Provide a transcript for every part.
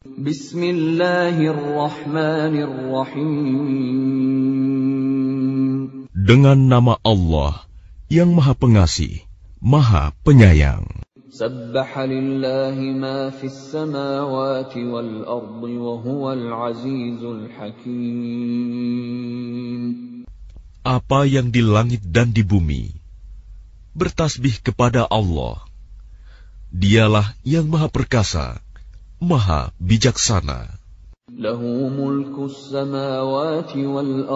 Bismillahirrahmanirrahim. Dengan nama Allah yang Maha Pengasih, Maha Penyayang. Apa yang di langit dan di bumi bertasbih kepada Allah. Dialah yang Maha Perkasa Maha Bijaksana. Miliknya lah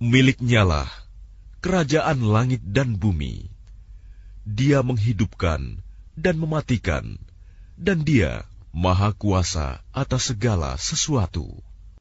Miliknyalah kerajaan langit dan bumi. Dia menghidupkan dan mematikan, dan dia maha kuasa atas segala sesuatu.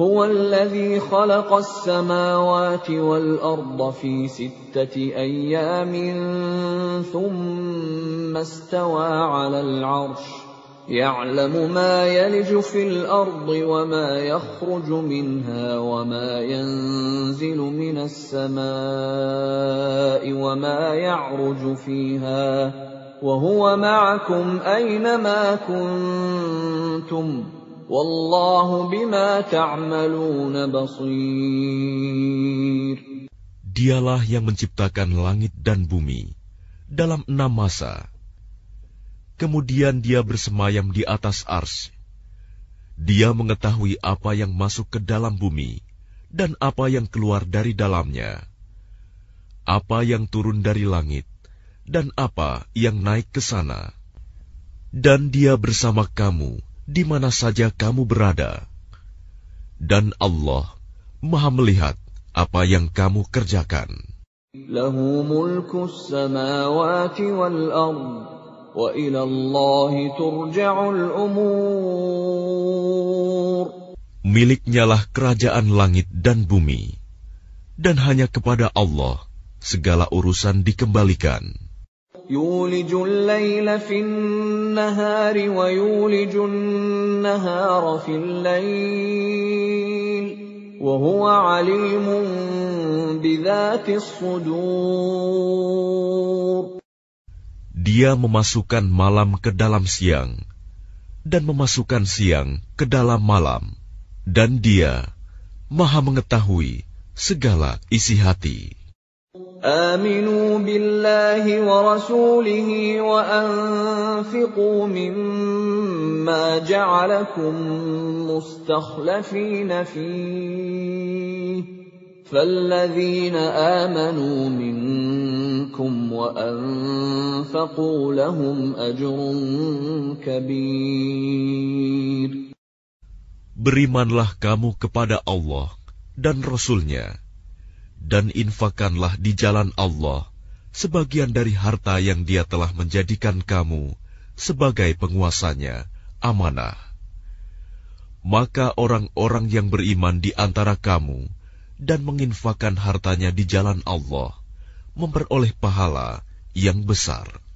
هو الذي خلق السماوات والأرض في ستة أيام ثم استوى على العرش يعلم ما يلج في الأرض وما يخرج منها وما ينزل من السماء وما يعرج فيها وهو معكم أينما كنتم ۖ Wallahu bima basir. Dialah yang menciptakan langit dan bumi dalam enam masa. Kemudian dia bersemayam di atas ars. Dia mengetahui apa yang masuk ke dalam bumi dan apa yang keluar dari dalamnya. Apa yang turun dari langit dan apa yang naik ke sana. Dan dia bersama kamu di mana saja kamu berada. Dan Allah Maha melihat apa yang kamu kerjakan. Lahu mulku Miliknyalah kerajaan langit dan bumi, dan hanya kepada Allah segala urusan dikembalikan. يولج الليل في النهار ويولج النهار في الليل وهو عليم بذات الصدور Dia memasukkan malam ke dalam siang dan memasukkan siang ke dalam malam dan dia maha mengetahui segala isi hati. امنوا بالله ورسوله وانفقوا مما جعلكم مستخلفين فيه فالذين امنوا منكم وانفقوا لهم اجر كبير Berimanlah kamu kepada Allah dan Rasulnya dan infakkanlah di jalan Allah sebagian dari harta yang Dia telah menjadikan kamu sebagai penguasanya, amanah. Maka orang-orang yang beriman di antara kamu dan menginfakkan hartanya di jalan Allah memperoleh pahala yang besar.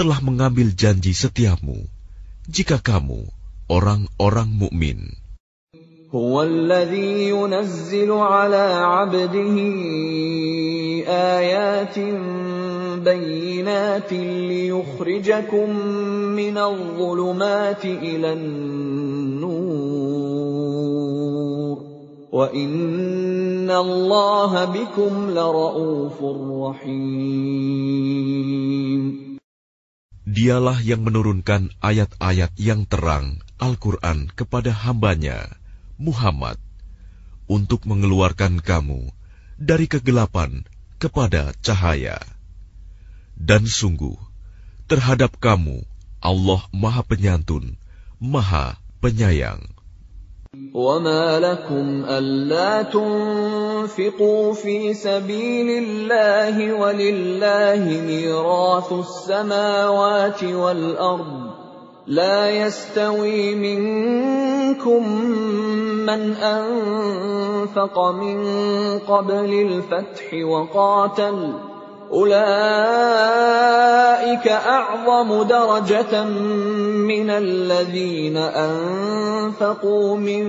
telah mengambil janji setiamu jika kamu orang-orang mukmin. هو الذي ينزل على عبده آيات بينات ليخرجكم من الظلمات إلى النور وإن الله بكم لرؤوف رحيم Dialah yang menurunkan ayat-ayat yang terang Al-Quran kepada hambanya, Muhammad, untuk mengeluarkan kamu dari kegelapan kepada cahaya. Dan sungguh, terhadap kamu Allah Maha Penyantun, Maha Penyayang. وأنفقوا في سبيل الله ولله ميراث السماوات والأرض لا يستوي منكم من أنفق من قبل الفتح وقاتل أولئك أعظم درجة من الذين أنفقوا من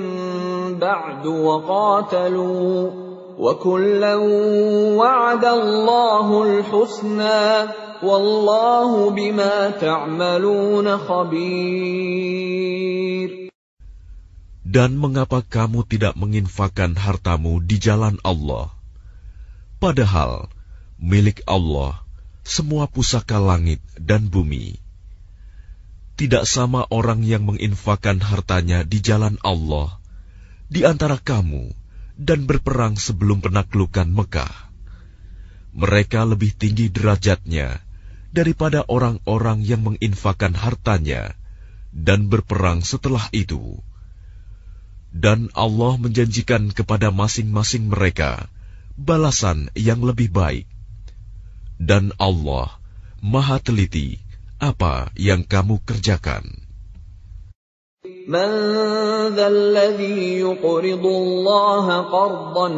بعد وقاتلوا Dan mengapa kamu tidak menginfakkan hartamu di jalan Allah? Padahal milik Allah semua pusaka langit dan bumi. Tidak sama orang yang menginfakkan hartanya di jalan Allah di antara kamu dan berperang sebelum penaklukan Mekah. Mereka lebih tinggi derajatnya daripada orang-orang yang menginfakan hartanya dan berperang setelah itu. Dan Allah menjanjikan kepada masing-masing mereka balasan yang lebih baik. Dan Allah Maha Teliti apa yang kamu kerjakan. من ذا الذي يقرض الله قرضا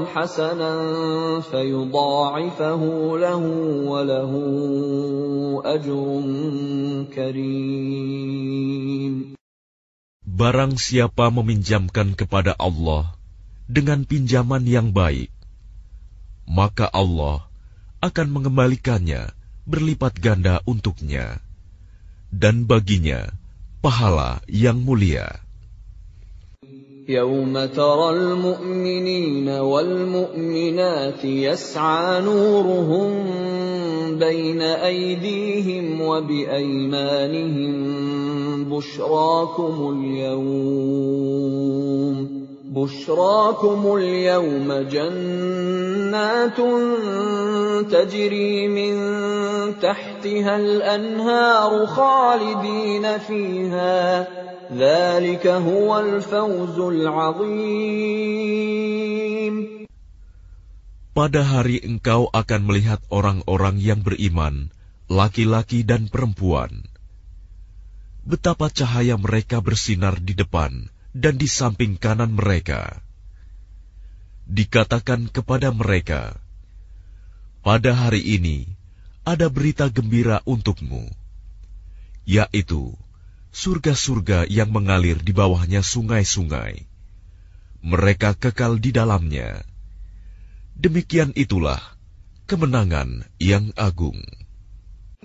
فيضاعفه له وله أجر كريم Barang siapa meminjamkan kepada Allah dengan pinjaman yang baik, maka Allah akan mengembalikannya berlipat ganda untuknya. Dan baginya, pahala yang mulia. يوم ترى المؤمنين والمؤمنات يسعى نورهم بين أيديهم وبأيمانهم بشراكم اليوم بشراكم اليوم جنات تجري من تحتها Anharu خالدين فيها ذلك هو الفوز العظيم Pada hari engkau akan melihat orang-orang yang beriman, laki-laki dan perempuan. Betapa cahaya mereka bersinar di depan, dan di samping kanan mereka. Dikatakan kepada mereka, "Pada hari ini ada berita gembira untukmu, yaitu surga-surga yang mengalir di bawahnya sungai-sungai. Mereka kekal di dalamnya." Demikian itulah kemenangan yang agung.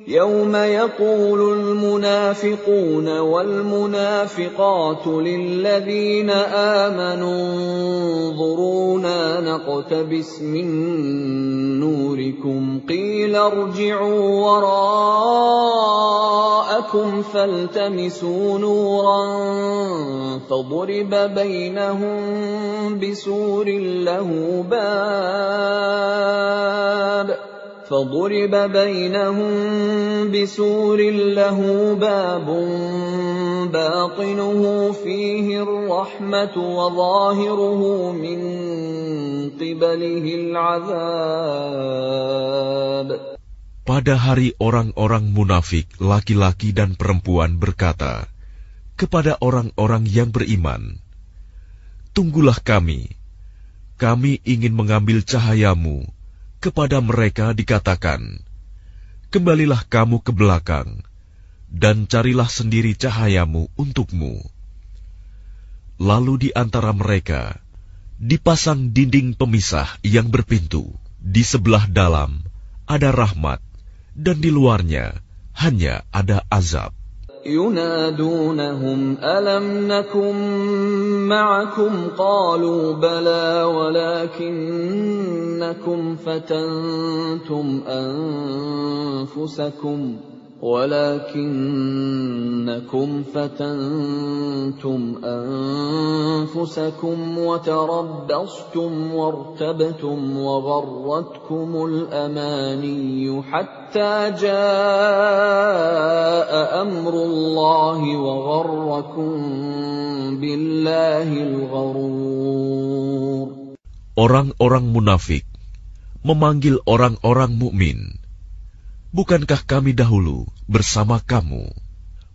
يوم يقول المنافقون والمنافقات للذين امنوا انظرونا نقتبس من نوركم قيل ارجعوا وراءكم فالتمسوا نورا فضرب بينهم بسور له باب فضرب بينهم بسور له باب باطنه فيه الرحمة وظاهره من قبله العذاب Pada hari orang-orang munafik, laki-laki dan perempuan berkata kepada orang-orang yang beriman, Tunggulah kami, kami ingin mengambil cahayamu kepada mereka dikatakan, "Kembalilah kamu ke belakang, dan carilah sendiri cahayamu untukmu." Lalu di antara mereka dipasang dinding pemisah yang berpintu. Di sebelah dalam ada rahmat, dan di luarnya hanya ada azab. ينادونهم ألم نكن معكم قالوا بلى ولكنكم فتنتم أنفسكم ۖ ولكنكم فتنتم انفسكم وتربصتم وارتبتم وغرتكم الاماني حتى جاء امر الله وغركم بالله الغرور Orang-orang munafik memanggil orang-orang mukmin Bukankah kami dahulu bersama kamu?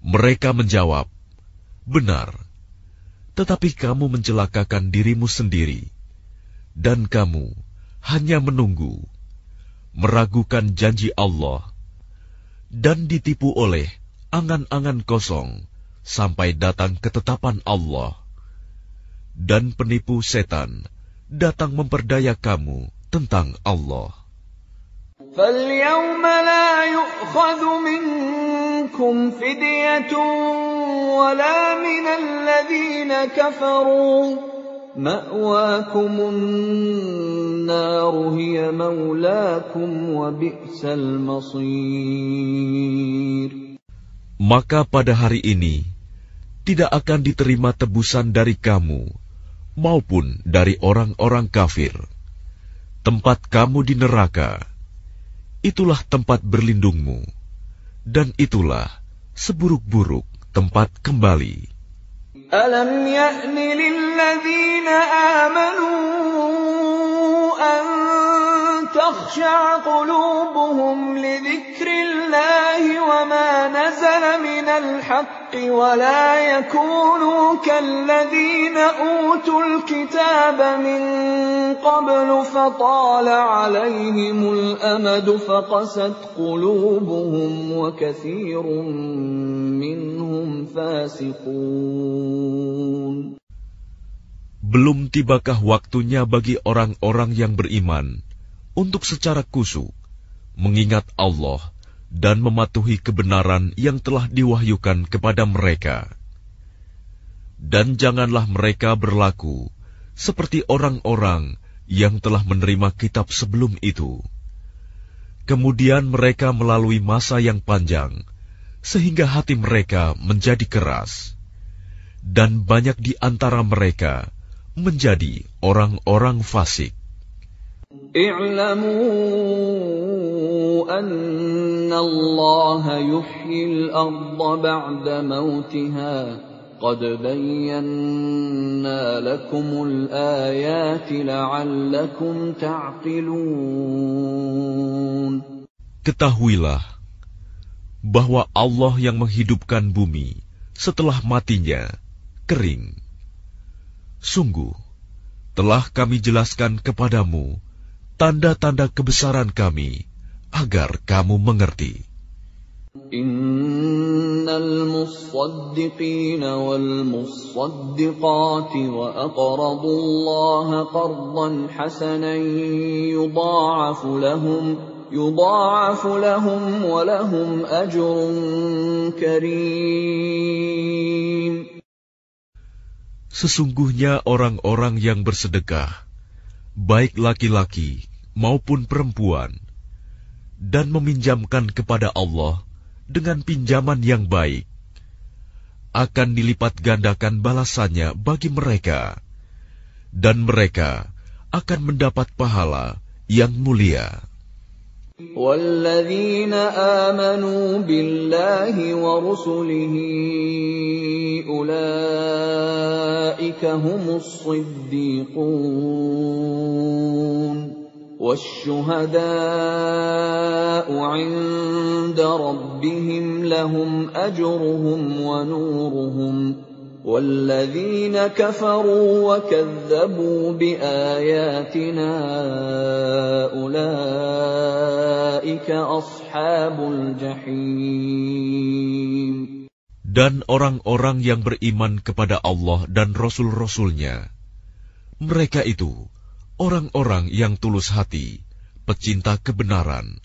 Mereka menjawab, "Benar, tetapi kamu mencelakakan dirimu sendiri, dan kamu hanya menunggu, meragukan janji Allah, dan ditipu oleh angan-angan kosong sampai datang ketetapan Allah, dan penipu setan datang memperdaya kamu tentang Allah." فاليوم لا يؤخذ منكم فدية ولا من الذين كفروا مأواكم النار هي مولاكم وبئس المصير Maka pada hari ini tidak akan diterima tebusan dari kamu maupun dari orang-orang kafir. Tempat kamu di neraka itulah tempat berlindungmu, dan itulah seburuk-buruk tempat kembali. Alam ya'ni lilladzina amanu an takhsha' qulubuhum li dhikrillahi wa ma nazala minal haqq الحق ولا يكونوا كالذين أوتوا الكتاب من قبل فطال عليهم الأمد فقست قلوبهم وكثير منهم فاسقون Belum tibakah waktunya bagi orang-orang yang beriman untuk secara kusuk mengingat Allah dan mematuhi kebenaran yang telah diwahyukan kepada mereka. Dan janganlah mereka berlaku seperti orang-orang yang telah menerima kitab sebelum itu. Kemudian mereka melalui masa yang panjang, sehingga hati mereka menjadi keras. Dan banyak di antara mereka menjadi orang-orang fasik. Ketahuilah bahwa Allah yang menghidupkan bumi setelah matinya kering. Sungguh, telah kami jelaskan kepadamu tanda-tanda kebesaran kami, agar kamu mengerti. Sesungguhnya orang-orang yang bersedekah, baik laki-laki maupun perempuan, dan meminjamkan kepada Allah dengan pinjaman yang baik, akan dilipat gandakan balasannya bagi mereka, dan mereka akan mendapat pahala yang mulia. والذين آمنوا بالله ورسله أولئك هم الصديقون والشهداء عند ربهم لهم أجرهم ونورهم والذين كفروا وكذبوا بآياتنا أولئك أصحاب الجحيم Dan orang-orang yang beriman kepada Allah dan Rasul-Rasulnya, mereka itu orang-orang yang tulus hati, pecinta kebenaran,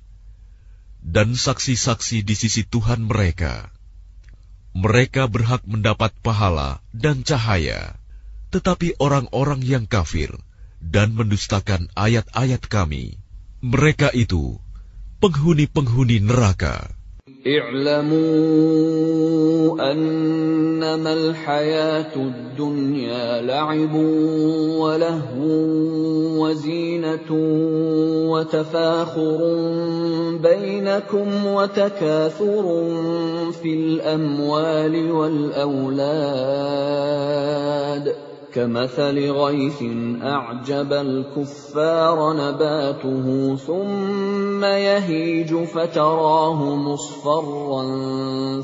dan saksi-saksi di sisi Tuhan mereka. Mereka berhak mendapat pahala dan cahaya, tetapi orang-orang yang kafir dan mendustakan ayat-ayat Kami, mereka itu penghuni-penghuni neraka. اعلموا انما الحياه الدنيا لعب ولهو وزينه وتفاخر بينكم وتكاثر في الاموال والاولاد كمثل غيث أعجب الكفار نباته ثم يهيج فتراه مصفرا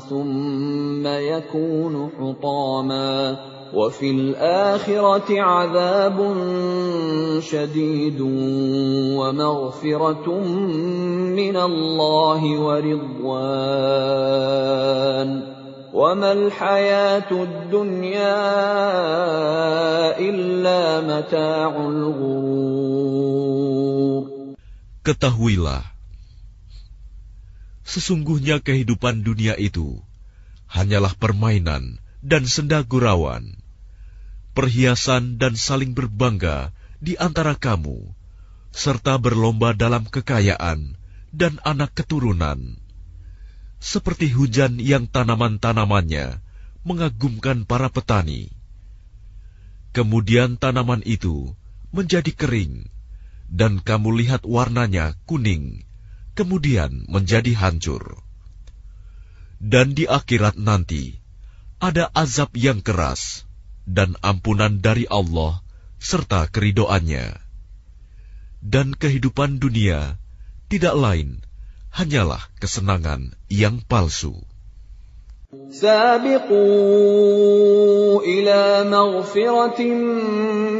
ثم يكون حطاما وفي الآخرة عذاب شديد ومغفرة من الله ورضوان Ketahuilah, sesungguhnya kehidupan dunia itu hanyalah permainan dan senda gurauan, perhiasan dan saling berbangga di antara kamu, serta berlomba dalam kekayaan dan anak keturunan seperti hujan yang tanaman-tanamannya mengagumkan para petani. Kemudian tanaman itu menjadi kering, dan kamu lihat warnanya kuning, kemudian menjadi hancur. Dan di akhirat nanti ada azab yang keras dan ampunan dari Allah serta keridoannya. Dan kehidupan dunia tidak lain hanyalah kesenangan yang palsu. سابقوا إلى مغفرة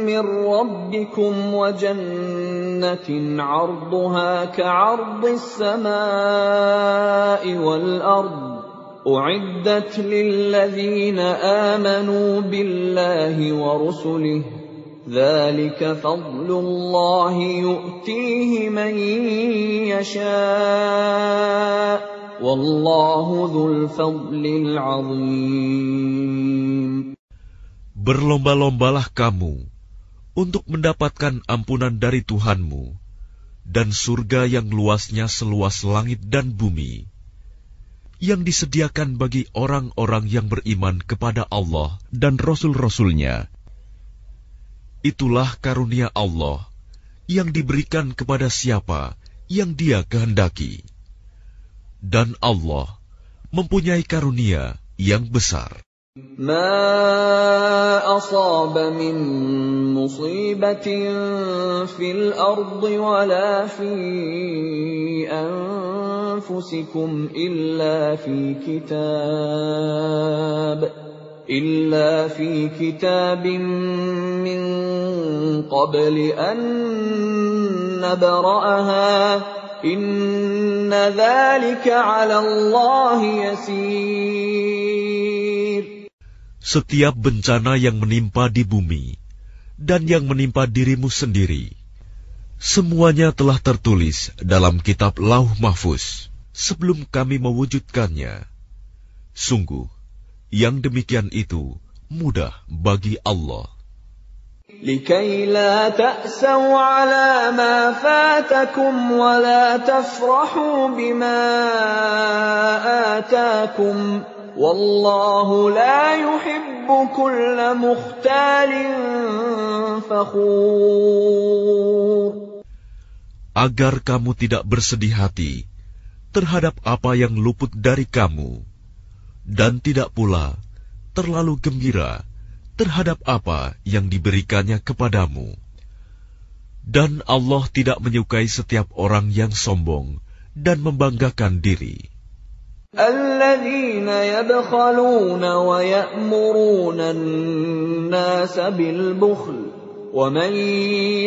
من ربكم وجنة عرضها كعرض السماء والأرض أعدت للذين آمنوا بالله ورسله ذلك فضل الله يؤتيه من ذو الفضل العظيم Berlomba-lombalah kamu untuk mendapatkan ampunan dari Tuhanmu dan surga yang luasnya seluas langit dan bumi yang disediakan bagi orang-orang yang beriman kepada Allah dan Rasul-Rasulnya Itulah karunia Allah yang diberikan kepada siapa yang Dia kehendaki, dan Allah mempunyai karunia yang besar. ما أصاب من مصيبة في الأرض ولا في أنفسكم إلا في إلا في كتاب من قبل أن نبرأها إن ذلك على الله يسير Setiap bencana yang menimpa di bumi dan yang menimpa dirimu sendiri, semuanya telah tertulis dalam kitab Lauh Mahfuz sebelum kami mewujudkannya. Sungguh, yang demikian itu mudah bagi Allah. لكي لا تأسوا على ما فاتكم ولا تفرحوا بما آتاكم والله لا يحب كل مختال فخور Agar kamu tidak bersedih hati terhadap apa yang luput dari kamu dan tidak pula terlalu gembira terhadap apa yang diberikannya kepadamu. Dan Allah tidak menyukai setiap orang yang sombong dan membanggakan diri. الذين يبخلون ويأمرون الناس بالبخل ومن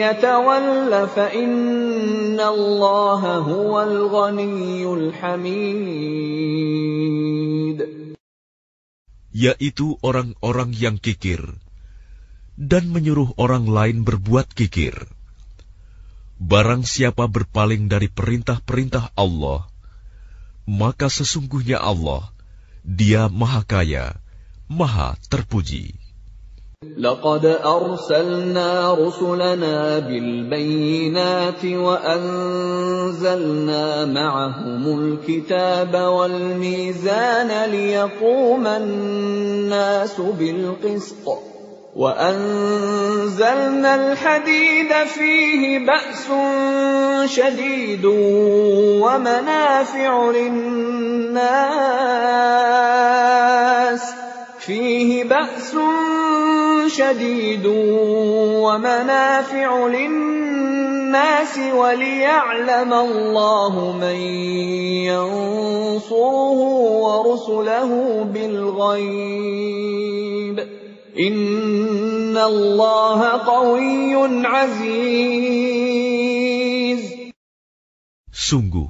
يتول فإن الله هو الغني الحميد yaitu orang-orang yang kikir, dan menyuruh orang lain berbuat kikir. Barang siapa berpaling dari perintah-perintah Allah, maka sesungguhnya Allah, Dia Maha Kaya, Maha Terpuji. لقد أرسلنا رسلنا بالبينات وأنزلنا معهم الكتاب والميزان ليقوم الناس بالقسط وأنزلنا الحديد فيه بأس شديد ومنافع للناس ۖ فيه بأس شديد ومنافع للناس وليعلم الله من ينصره ورسله بالغيب إن الله قوي عزيز Sungguh,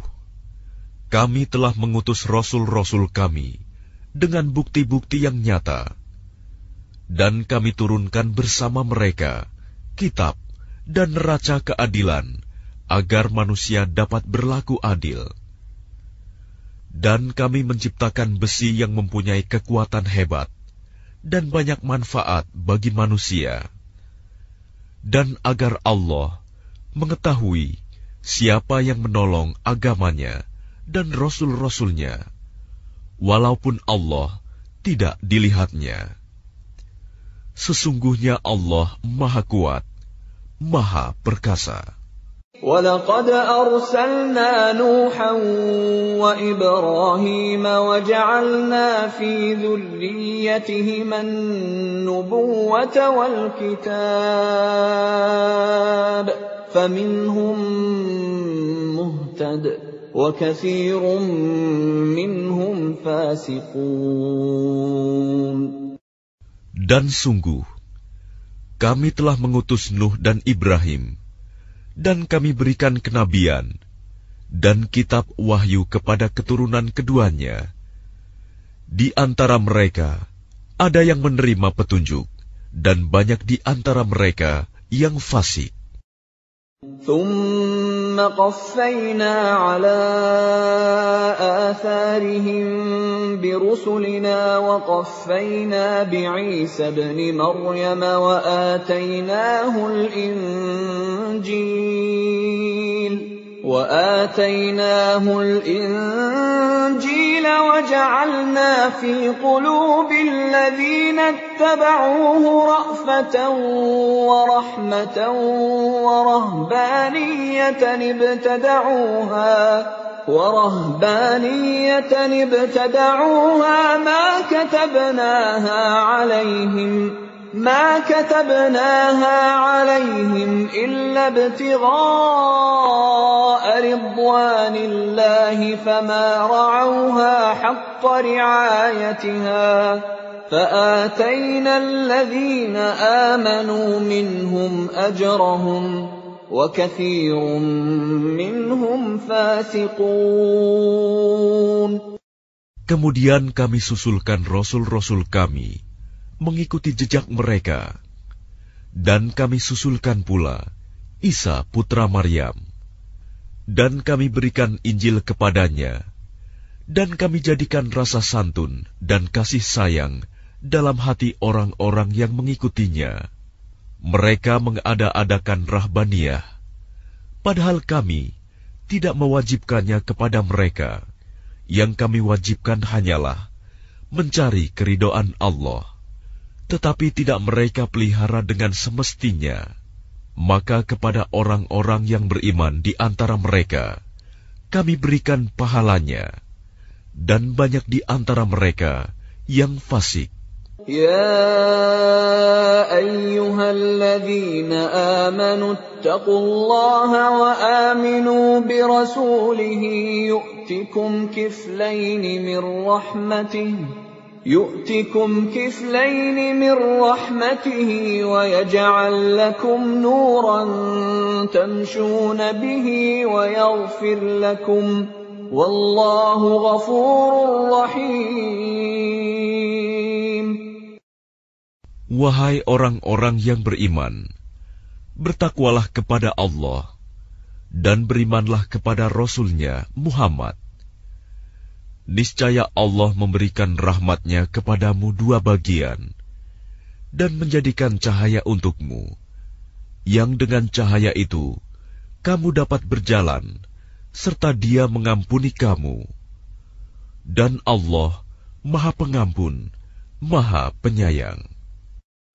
kami telah mengutus rasul-rasul kami dengan bukti-bukti yang nyata. Dan kami turunkan bersama mereka kitab dan neraca keadilan agar manusia dapat berlaku adil. Dan kami menciptakan besi yang mempunyai kekuatan hebat dan banyak manfaat bagi manusia. Dan agar Allah mengetahui siapa yang menolong agamanya dan rasul-rasulnya walaupun Allah tidak dilihatnya. Sesungguhnya Allah Maha Kuat, Maha Perkasa. ولقد أرسلنا نوحا وإبراهيم وجعلنا في ذريتهما النبوة والكتاب فمنهم مهتد dan sungguh, kami telah mengutus Nuh dan Ibrahim, dan kami berikan kenabian dan kitab wahyu kepada keturunan keduanya. Di antara mereka ada yang menerima petunjuk, dan banyak di antara mereka yang fasik. ثم قفينا على آثارهم برسلنا وقفينا بعيسى ابن مريم وآتيناه الإنجيل واتيناه الانجيل وجعلنا في قلوب الذين اتبعوه رافه ورحمه ورهبانيه ابتدعوها ورهبانية ابتدعوها ما كتبناها عليهم ما كتبناها عليهم إلا ابتغاء رضوان الله فما رعوها حق رعايتها فآتينا الذين آمنوا منهم أجرهم وكثير منهم فاسقون Kemudian kami susulkan rasul-rasul kami mengikuti jejak mereka. Dan kami susulkan pula Isa putra Maryam. Dan kami berikan Injil kepadanya. Dan kami jadikan rasa santun dan kasih sayang dalam hati orang-orang yang mengikutinya. Mereka mengada-adakan rahbaniah, padahal kami tidak mewajibkannya kepada mereka. Yang kami wajibkan hanyalah mencari keridoan Allah tetapi tidak mereka pelihara dengan semestinya, maka kepada orang-orang yang beriman di antara mereka, kami berikan pahalanya, dan banyak di antara mereka yang fasik. Ya ayyuhalladzina amanu attaqullaha wa aminu birasulihi yu'tikum kiflaini min rahmatihi يؤتكم كفلين من رحمته ويجعل لكم نورا تمشون به ويغفر لكم والله غفور رحيم Wahai orang-orang yang beriman, bertakwalah kepada Allah dan berimanlah kepada Rasulnya Muhammad niscaya Allah memberikan rahmatnya kepadamu dua bagian, dan menjadikan cahaya untukmu, yang dengan cahaya itu kamu dapat berjalan, serta dia mengampuni kamu. Dan Allah Maha Pengampun, Maha Penyayang.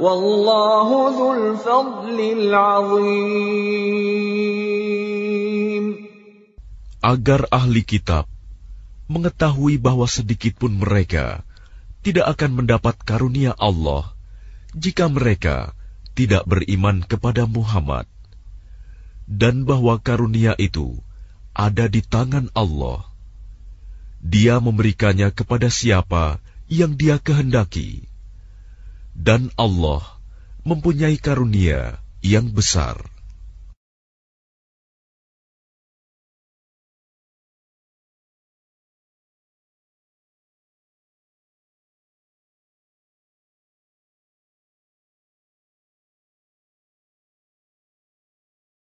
Wallahu fadlil azim. Agar ahli kitab mengetahui bahwa sedikitpun mereka tidak akan mendapat karunia Allah jika mereka tidak beriman kepada Muhammad dan bahwa karunia itu ada di tangan Allah. Dia memberikannya kepada siapa yang Dia kehendaki dan Allah mempunyai karunia yang besar.